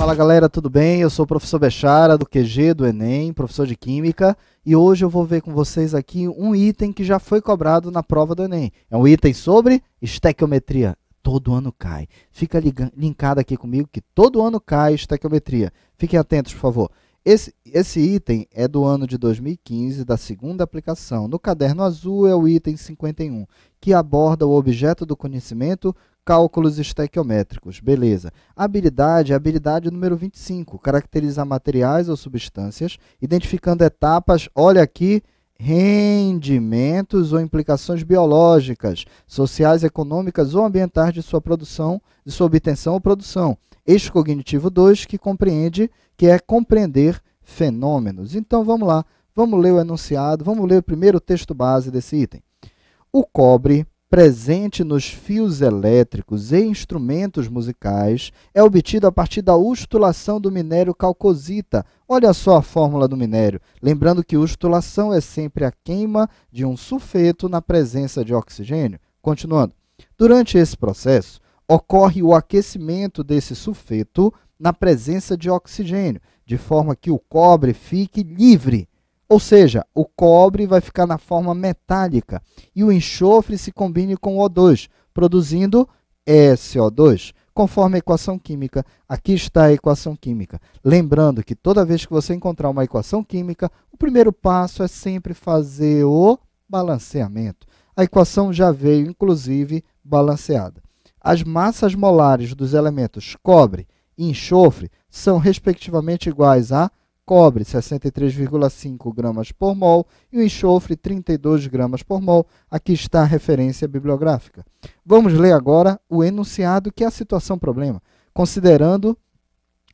Fala galera, tudo bem? Eu sou o professor Bechara do QG do Enem, professor de Química, e hoje eu vou ver com vocês aqui um item que já foi cobrado na prova do Enem. É um item sobre estequiometria. Todo ano cai. Fica linkado aqui comigo que todo ano cai estequiometria. Fiquem atentos, por favor. Esse, esse item é do ano de 2015, da segunda aplicação. No caderno azul é o item 51, que aborda o objeto do conhecimento cálculos estequiométricos. Beleza. Habilidade, habilidade número 25, caracterizar materiais ou substâncias, identificando etapas, olha aqui, rendimentos ou implicações biológicas, sociais, econômicas ou ambientais de sua produção, de sua obtenção ou produção. Eixo cognitivo 2, que compreende, que é compreender fenômenos. Então vamos lá, vamos ler o enunciado, vamos ler o primeiro texto base desse item. O cobre presente nos fios elétricos e instrumentos musicais é obtido a partir da ustulação do minério calcosita. Olha só a fórmula do minério. Lembrando que ustulação é sempre a queima de um sulfeto na presença de oxigênio. Continuando. Durante esse processo, ocorre o aquecimento desse sulfeto na presença de oxigênio, de forma que o cobre fique livre ou seja, o cobre vai ficar na forma metálica e o enxofre se combine com o O2, produzindo SO2, conforme a equação química. Aqui está a equação química. Lembrando que toda vez que você encontrar uma equação química, o primeiro passo é sempre fazer o balanceamento. A equação já veio, inclusive, balanceada. As massas molares dos elementos cobre e enxofre são, respectivamente, iguais a cobre 63,5 gramas por mol e o enxofre 32 gramas por mol. Aqui está a referência bibliográfica. Vamos ler agora o enunciado que é a situação problema, considerando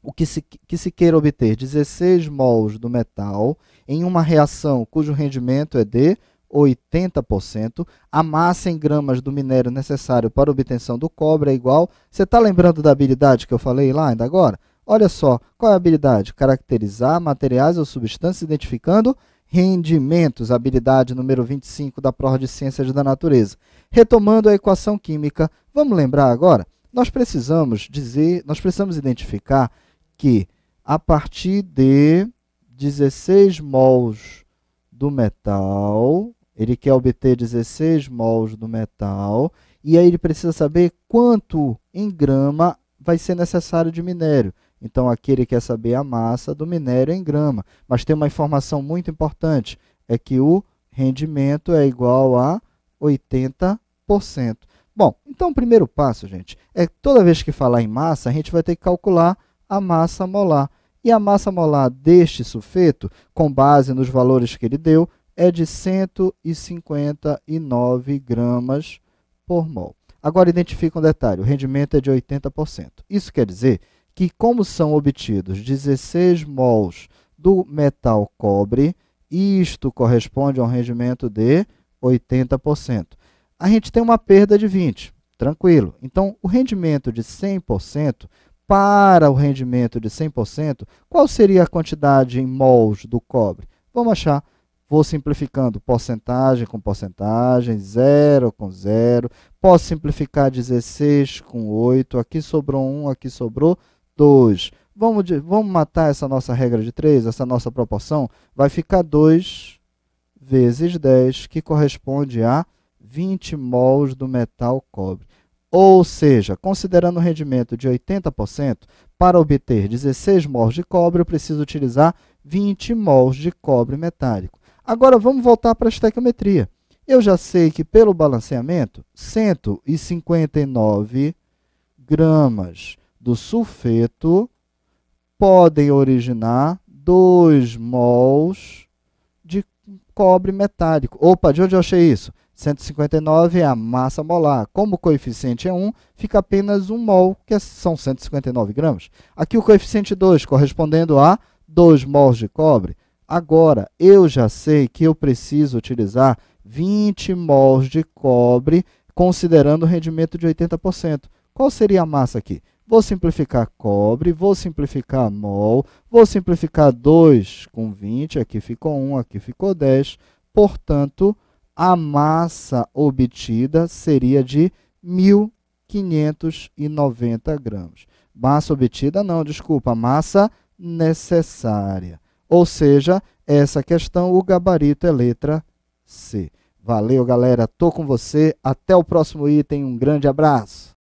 o que se, que se queira obter 16 mols do metal em uma reação cujo rendimento é de 80%, a massa em gramas do minério necessário para obtenção do cobre é igual. Você está lembrando da habilidade que eu falei lá ainda agora? Olha só, qual é a habilidade? Caracterizar materiais ou substâncias identificando rendimentos, habilidade número 25 da prova de Ciências da Natureza. Retomando a equação química, vamos lembrar agora? Nós precisamos dizer, nós precisamos identificar que a partir de 16 mols do metal, ele quer obter 16 mols do metal, e aí ele precisa saber quanto em grama vai ser necessário de minério. Então aqui ele quer saber a massa do minério em grama. Mas tem uma informação muito importante: é que o rendimento é igual a 80%. Bom, então o primeiro passo, gente, é toda vez que falar em massa, a gente vai ter que calcular a massa molar. E a massa molar deste sulfeto, com base nos valores que ele deu, é de 159 gramas por mol. Agora identifica um detalhe: o rendimento é de 80%. Isso quer dizer que, como são obtidos 16 mols do metal cobre, isto corresponde a um rendimento de 80%. A gente tem uma perda de 20%, tranquilo. Então, o rendimento de 100% para o rendimento de 100%, qual seria a quantidade em mols do cobre? Vamos achar. Vou simplificando porcentagem com porcentagem, zero com zero. Posso simplificar 16 com 8. Aqui sobrou 1, aqui sobrou 2. Vamos, vamos matar essa nossa regra de 3, essa nossa proporção. Vai ficar 2 vezes 10, que corresponde a 20 mols do metal cobre. Ou seja, considerando o rendimento de 80%, para obter 16 mols de cobre, eu preciso utilizar 20 mols de cobre metálico. Agora vamos voltar para a estequiometria. Eu já sei que pelo balanceamento, 159 gramas do sulfeto podem originar 2 mols de cobre metálico. Opa, de onde eu achei isso? 159 é a massa molar. Como o coeficiente é 1, fica apenas 1 mol, que é- são 159 gramas. Aqui o coeficiente 2, correspondendo a 2 mols de cobre. Agora, eu já sei que eu preciso utilizar 20 mols de cobre, considerando o rendimento de 80%. Qual seria a massa aqui? Vou simplificar cobre, vou simplificar mol, vou simplificar 2 com 20, aqui ficou 1, aqui ficou 10. Portanto, a massa obtida seria de 1.590 gramas. Massa obtida não, desculpa, massa necessária. Ou seja, essa questão, o gabarito é letra C. Valeu, galera. Tô com você. Até o próximo item. Um grande abraço.